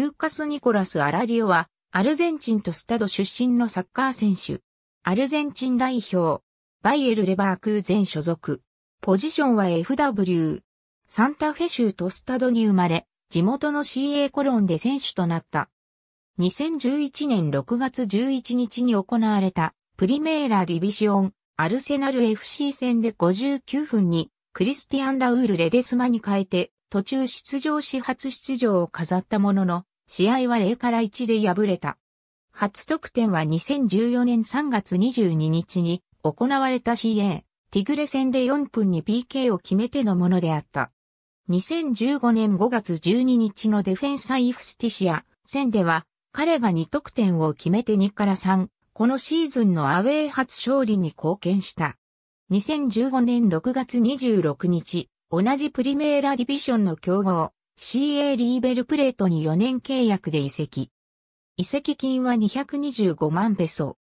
ルーカス・ニコラス・アラディオは、アルゼンチンとスタド出身のサッカー選手。アルゼンチン代表。バイエル・レバークーゼ所属。ポジションは FW。サンタフェ州とスタドに生まれ、地元の CA コロンで選手となった。2011年6月11日に行われたプリメーラ・ディビシオン、アルセナル FC 戦で59分にクリスティアン・ラウール・レデスマに変えて途中出場し初出場を飾ったものの、試合は0から1で敗れた。初得点は2014年3月22日に行われた CA、ティグレ戦で4分に PK を決めてのものであった。2015年5月12日のデフェンサイフスティシア戦では、彼が2得点を決めて2から3、このシーズンのアウェー初勝利に貢献した。2015年6月26日、同じプリメーラディビションの強豪、CA リーベルプレートに4年契約で移籍。移籍金は225万ペソ。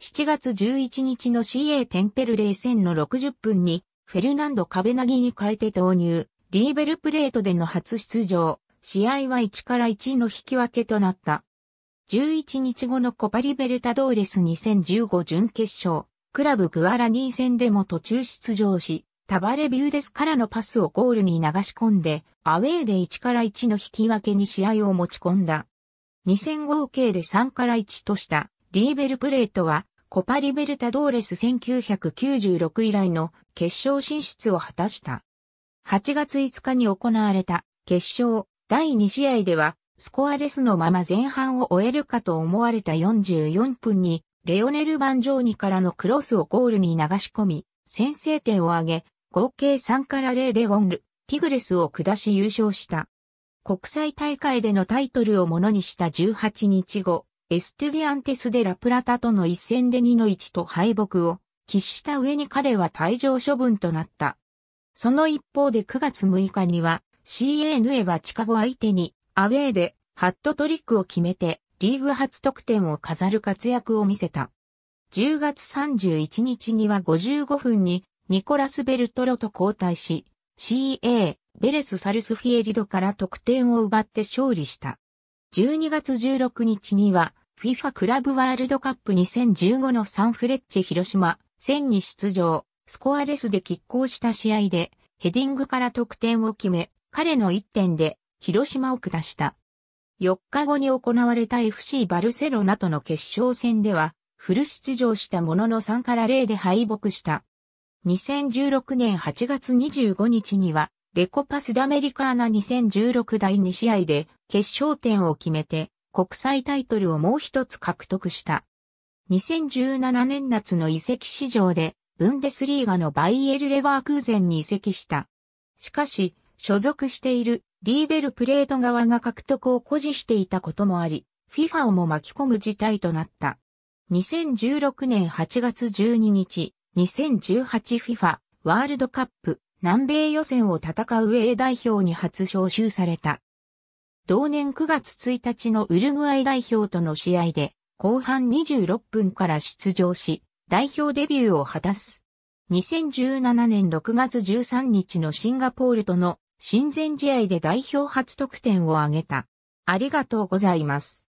7月11日の CA テンペルレー戦の60分に、フェルナンド・カベナギに変えて投入、リーベルプレートでの初出場、試合は1から1の引き分けとなった。11日後のコパリベルタドーレス2015準決勝、クラブグアラニー戦でも途中出場し、タバレビューデスからのパスをゴールに流し込んで、アウェーで1から1の引き分けに試合を持ち込んだ。2戦合計で3から1としたリーベルプレートは、コパリベルタドーレス1996以来の決勝進出を果たした。8月5日に行われた決勝第2試合では、スコアレスのまま前半を終えるかと思われた44分に、レオネル・バンジョーニからのクロスをゴールに流し込み、先制点を挙げ、合計3から0でウォンル、ティグレスを下し優勝した。国際大会でのタイトルをものにした18日後、エステディアンテス・デ・ラプラタとの一戦で2の1と敗北を喫した上に彼は退場処分となった。その一方で9月6日には CA ヌエバチカゴ相手にアウェーでハットトリックを決めてリーグ初得点を飾る活躍を見せた。10月31日には55分にニコラス・ベルトロと交代し、CA、ベレス・サルスフィエリドから得点を奪って勝利した。12月16日には、FIFA クラブワールドカップ2015のサンフレッチェ広島戦に出場、スコアレスで拮抗した試合で、ヘディングから得点を決め、彼の1点で広島を下した。4日後に行われた FC バルセロナとの決勝戦では、フル出場したものの3から0で敗北した。2016年8月25日には、レコパスダメリカーナ2016第2試合で決勝点を決めて国際タイトルをもう一つ獲得した。2017年夏の移籍市場でブンデスリーガのバイエル・レバークーゼンに移籍した。しかし、所属しているリーベルプレート側が獲得を誇示していたこともあり、FIFA をも巻き込む事態となった。2016年8月12日、2018FIFA ワールドカップ南米予選を戦う A 代表に初招集された。同年9月1日のウルグアイ代表との試合で後半26分から出場し代表デビューを果たす。2017年6月13日のシンガポールとの親善試合で代表初得点を挙げた。ありがとうございます。